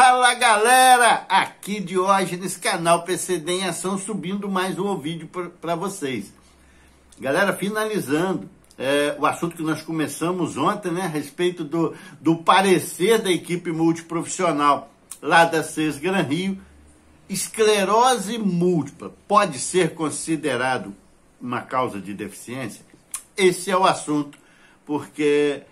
Fala galera, aqui de nesse canal PCD em Ação, subindo mais um vídeo para vocês. Galera, finalizando é, o assunto que nós começamos ontem, né, a respeito do, do parecer da equipe multiprofissional lá da CES Gran Rio, esclerose múltipla pode ser considerado uma causa de deficiência? Esse é o assunto, porque...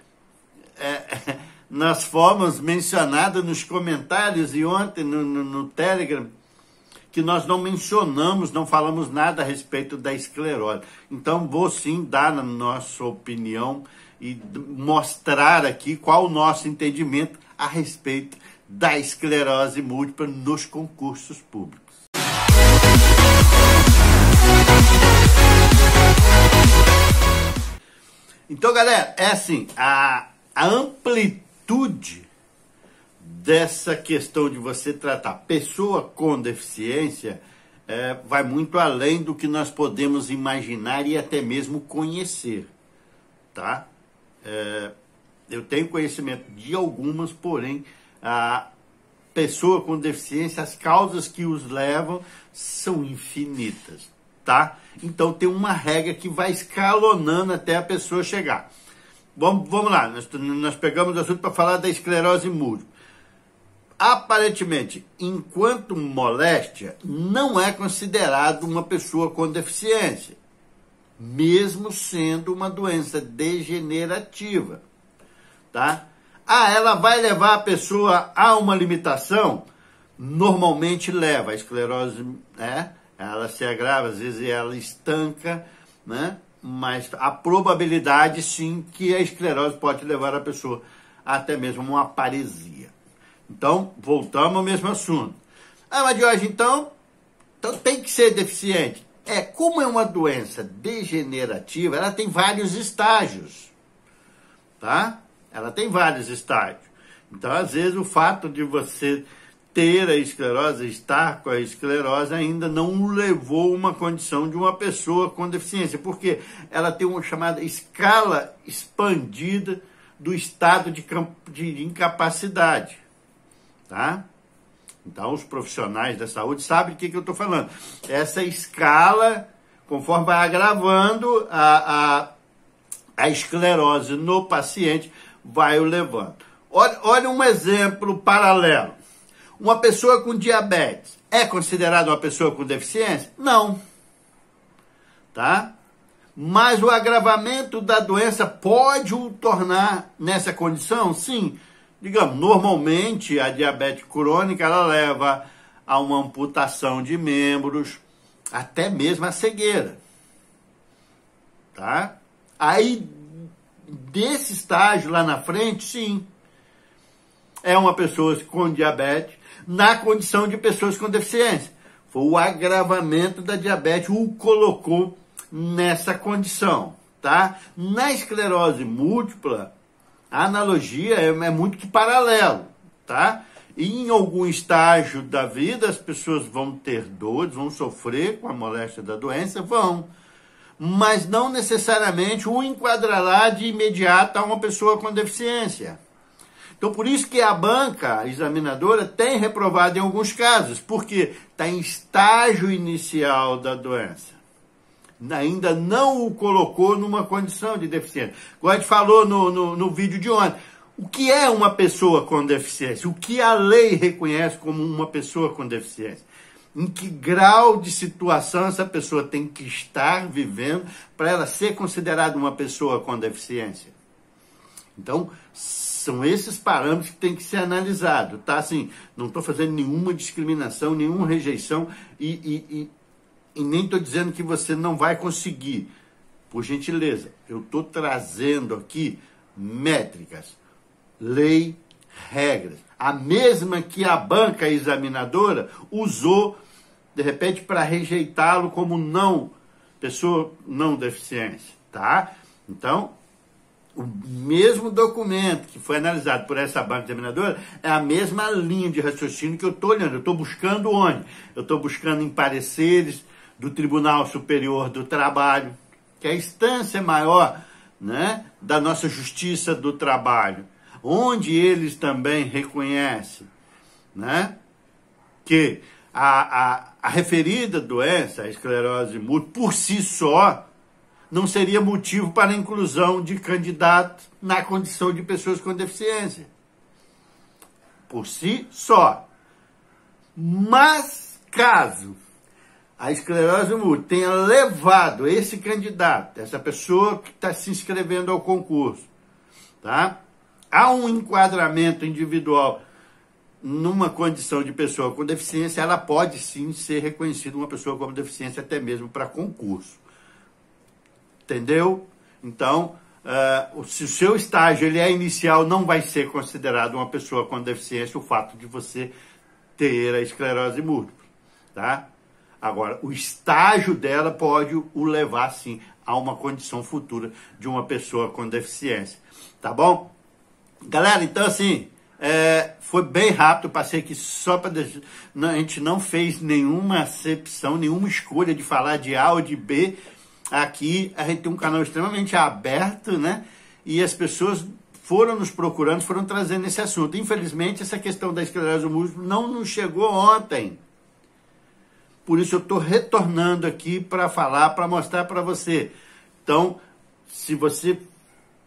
É, nas formas mencionadas nos comentários e ontem no, no, no Telegram, que nós não mencionamos, não falamos nada a respeito da esclerose. Então, vou sim dar a nossa opinião e mostrar aqui qual o nosso entendimento a respeito da esclerose múltipla nos concursos públicos. Então, galera, é assim, a, a amplitude virtude dessa questão de você tratar pessoa com deficiência é, vai muito além do que nós podemos imaginar e até mesmo conhecer, tá? É, eu tenho conhecimento de algumas, porém a pessoa com deficiência, as causas que os levam são infinitas, tá? Então tem uma regra que vai escalonando até a pessoa chegar. Vamos, vamos lá, nós, nós pegamos o assunto para falar da esclerose múltipla. Aparentemente, enquanto moléstia, não é considerado uma pessoa com deficiência, mesmo sendo uma doença degenerativa, tá? Ah, ela vai levar a pessoa a uma limitação? Normalmente leva, a esclerose, né? Ela se agrava, às vezes ela estanca, né? mas a probabilidade sim que a esclerose pode levar a pessoa até mesmo uma paresia. Então, voltamos ao mesmo assunto. Ah, mas de hoje então, então tem que ser deficiente. É, como é uma doença degenerativa, ela tem vários estágios, tá? Ela tem vários estágios. Então, às vezes, o fato de você ter a esclerose, estar com a esclerose, ainda não levou uma condição de uma pessoa com deficiência, porque ela tem uma chamada escala expandida do estado de, de incapacidade. Tá? Então, os profissionais da saúde sabem o que, que eu estou falando. Essa escala, conforme vai agravando a, a, a esclerose no paciente, vai o levando. Olha, olha um exemplo paralelo. Uma pessoa com diabetes é considerada uma pessoa com deficiência? Não. Tá? Mas o agravamento da doença pode o tornar nessa condição? Sim. Digamos, normalmente a diabetes crônica ela leva a uma amputação de membros, até mesmo a cegueira. Tá? Aí desse estágio lá na frente, sim. É uma pessoa com diabetes na condição de pessoas com deficiência. Foi o agravamento da diabetes o colocou nessa condição, tá? Na esclerose múltipla, a analogia é, é muito que paralelo, tá? em algum estágio da vida as pessoas vão ter dores, vão sofrer com a moléstia da doença, vão. Mas não necessariamente o enquadrará de imediato a uma pessoa com deficiência. Então, por isso que a banca examinadora tem reprovado em alguns casos, porque está em estágio inicial da doença. Ainda não o colocou numa condição de deficiência. Como a gente falou no, no, no vídeo de ontem, o que é uma pessoa com deficiência? O que a lei reconhece como uma pessoa com deficiência? Em que grau de situação essa pessoa tem que estar vivendo para ela ser considerada uma pessoa com deficiência? Então, são esses parâmetros que tem que ser analisado, tá? Assim, não estou fazendo nenhuma discriminação, nenhuma rejeição e, e, e, e nem estou dizendo que você não vai conseguir. Por gentileza, eu estou trazendo aqui métricas, lei, regras. A mesma que a banca examinadora usou, de repente, para rejeitá-lo como não, pessoa não deficiente, tá? Então, o mesmo documento que foi analisado por essa banca examinadora é a mesma linha de raciocínio que eu estou olhando. Eu estou buscando onde? Eu estou buscando em pareceres do Tribunal Superior do Trabalho, que é a instância maior né, da nossa justiça do trabalho, onde eles também reconhecem né, que a, a, a referida doença, a esclerose múltipla, por si só, não seria motivo para a inclusão de candidato na condição de pessoas com deficiência. Por si só. Mas caso a esclerose múltipla tenha levado esse candidato, essa pessoa que está se inscrevendo ao concurso, tá? Há um enquadramento individual numa condição de pessoa com deficiência, ela pode sim ser reconhecida uma pessoa com deficiência até mesmo para concurso. Entendeu? Então, uh, se o seu estágio ele é inicial, não vai ser considerado uma pessoa com deficiência o fato de você ter a esclerose múltipla, tá? Agora, o estágio dela pode o levar, sim, a uma condição futura de uma pessoa com deficiência, tá bom? Galera, então, assim, é, foi bem rápido, passei aqui só para... A gente não fez nenhuma acepção, nenhuma escolha de falar de A ou de B, aqui a gente tem um canal extremamente aberto, né? E as pessoas foram nos procurando, foram trazendo esse assunto. Infelizmente, essa questão da esclerose múltipla não nos chegou ontem. Por isso eu estou retornando aqui para falar, para mostrar para você. Então, se você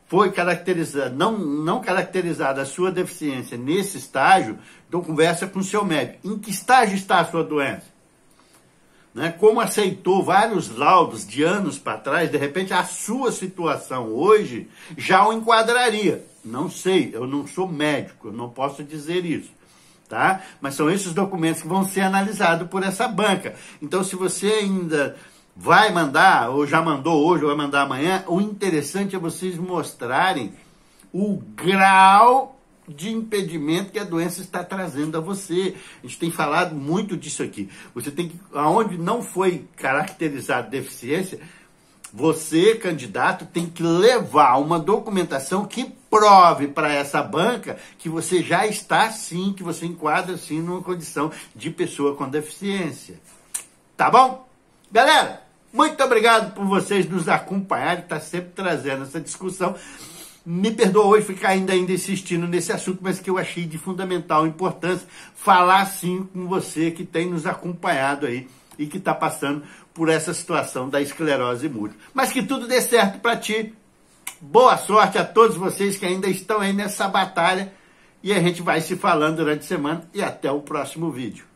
foi caracterizado, não, não caracterizada a sua deficiência nesse estágio, então conversa com o seu médico. Em que estágio está a sua doença? né, como aceitou vários laudos de anos para trás, de repente a sua situação hoje já o enquadraria. Não sei, eu não sou médico, eu não posso dizer isso. Tá? Mas são esses documentos que vão ser analisados por essa banca. Então, se você ainda vai mandar, ou já mandou hoje, ou vai mandar amanhã, o interessante é vocês mostrarem o grau de impedimento que a doença está trazendo a você. A gente tem falado muito disso aqui. Você tem que, aonde não foi caracterizado deficiência, você, candidato, tem que levar uma documentação que prove para essa banca que você já está sim, que você enquadra sim numa condição de pessoa com deficiência. Tá bom? Galera, muito obrigado por vocês nos acompanharem, estar tá sempre trazendo essa discussão me perdoa hoje ficar ainda, ainda insistindo nesse assunto, mas que eu achei de fundamental importância falar sim com você que tem nos acompanhado aí e que está passando por essa situação da esclerose múltipla. Mas que tudo dê certo para ti. Boa sorte a todos vocês que ainda estão aí nessa batalha. E a gente vai se falando durante a semana e até o próximo vídeo.